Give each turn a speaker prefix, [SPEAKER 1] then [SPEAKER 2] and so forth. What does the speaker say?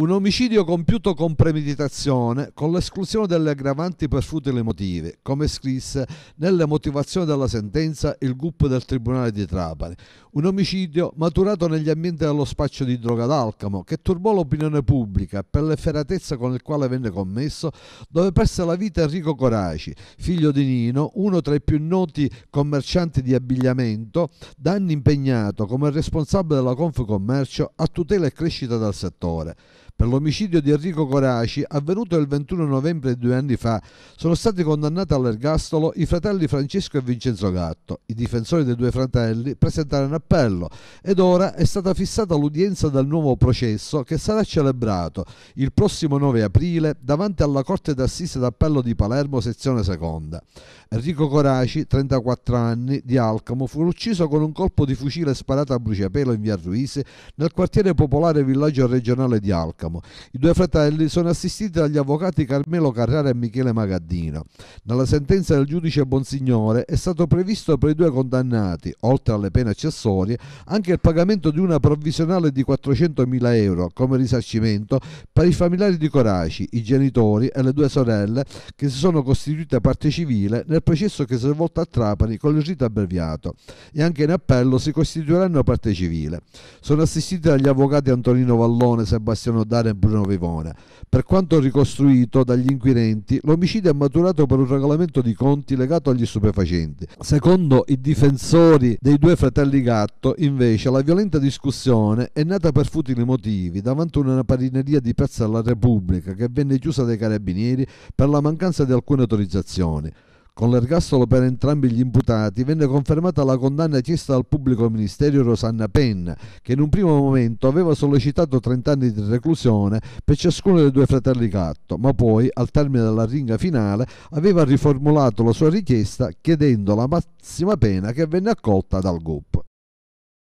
[SPEAKER 1] Un omicidio compiuto con premeditazione, con l'esclusione delle aggravanti per futili motivi, come scrisse nelle motivazioni della sentenza il GUP del Tribunale di Trapani. Un omicidio maturato negli ambienti dello spaccio di droga d'alcamo, che turbò l'opinione pubblica per l'efferatezza con il quale venne commesso, dove perse la vita Enrico Coraci, figlio di Nino, uno tra i più noti commercianti di abbigliamento, da anni impegnato come responsabile della Confcommercio a tutela e crescita del settore per l'omicidio di Enrico Coraci avvenuto il 21 novembre due anni fa sono stati condannati all'ergastolo i fratelli Francesco e Vincenzo Gatto. I difensori dei due fratelli presentarono appello ed ora è stata fissata l'udienza del nuovo processo che sarà celebrato il prossimo 9 aprile davanti alla Corte d'Assise d'Appello di Palermo, sezione seconda. Enrico Coraci, 34 anni, di Alcamo, fu ucciso con un colpo di fucile sparato a bruciapelo in via Ruise nel quartiere popolare villaggio regionale di Alcamo. Bergamo. Diciamo, I due fratelli sono assistiti dagli avvocati Carmelo Carrara e Michele Magaddino. Nella sentenza del giudice Bonsignore è stato previsto per i due condannati, oltre alle pene accessorie, anche il pagamento di una provvisionale di 400.000 euro come risarcimento per i familiari di Coraci, i genitori e le due sorelle che si sono costituite parte civile nel processo che si è svolto a Trapani con il rito abbreviato e anche in appello si costituiranno parte civile. Sono assistiti dagli avvocati Antonino Vallone, Sebastiano D'Ari parlamentare Bruno Vivona. Per quanto ricostruito dagli inquirenti, l'omicidio è maturato per un regolamento di conti legato agli stupefacenti. Secondo i difensori dei due fratelli Gatto, invece, la violenta discussione è nata per futili motivi davanti a una parineria di Piazza della Repubblica che venne chiusa dai carabinieri per la mancanza di alcune autorizzazioni. Con l'ergastolo per entrambi gli imputati venne confermata la condanna chiesta dal pubblico ministero Rosanna Penna, che in un primo momento aveva sollecitato 30 anni di reclusione per ciascuno dei due fratelli Catto, ma poi, al termine della ringa finale, aveva riformulato la sua richiesta chiedendo la massima pena che venne accolta dal GUP.